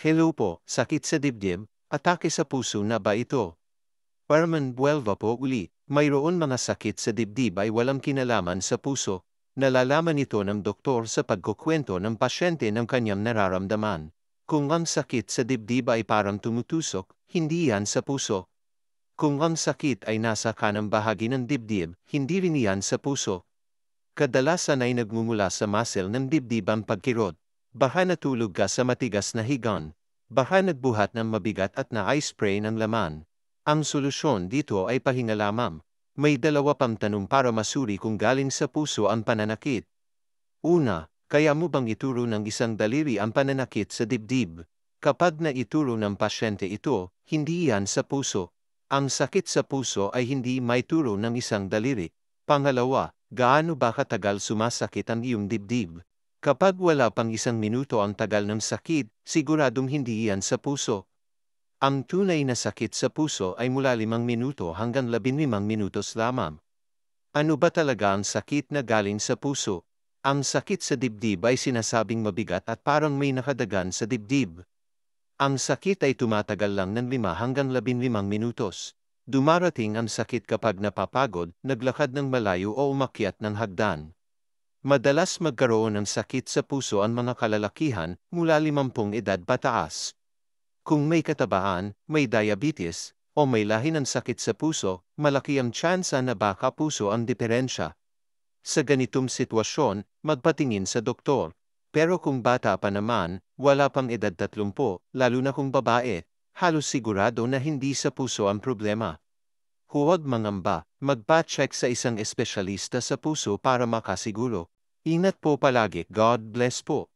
Hello po, sakit sa dibdib, atake sa puso na ba ito? Carmen Buelva po uli, mayroon mga sakit sa dibdib ay walang kinalaman sa puso, nalalaman ito ng doktor sa pagkukwento ng pasyente ng kanyang nararamdaman. Kung ang sakit sa dibdib ay parang tumutusok, hindi yan sa puso. Kung ang sakit ay nasa kanang bahagi ng dibdib, hindi rin yan sa puso. Kadalasan ay nagmumula sa muscle ng dibdib ang pagkirot. Baka natulog ka sa matigas na higon, Baka nagbuhat ng mabigat at na ice spray ng laman. Ang solusyon dito ay pahinga lamang. May dalawa pang tanong para masuri kung galing sa puso ang pananakit. Una, kaya mo bang ituro ng isang daliri ang pananakit sa dibdib? Kapag na ituro ng pasyente ito, hindi yan sa puso. Ang sakit sa puso ay hindi may turo ng isang daliri. Pangalawa, gaano ba katagal sumasakit ang iyong dibdib? Kapag wala pang isang minuto ang tagal ng sakit, siguradong hindi yan sa puso. Ang tunay na sakit sa puso ay mula limang minuto hanggang labinlimang minutos lamang. Ano ba talaga ang sakit na galing sa puso? Ang sakit sa dibdib ay sinasabing mabigat at parang may nakadagan sa dibdib. Ang sakit ay tumatagal lang ng lima hanggang labinlimang minutos. Dumarating ang sakit kapag napapagod, naglakad ng malayo o umakyat ng hagdan. Madalas magkaroon ng sakit sa puso ang mga kalalakihan mula 50 edad pataas. Kung may katabahan, may diabetes, o may lahi ng sakit sa puso, malaki ang tsansa na baka puso ang diferensya. Sa ganitong sitwasyon, magpatingin sa doktor. Pero kung bata pa naman, wala pang edad 30, lalo na kung babae, halos sigurado na hindi sa puso ang problema. Huwag mangamba, magpa-check sa isang espesyalista sa puso para makasiguro. Ingat po palagi. God bless po.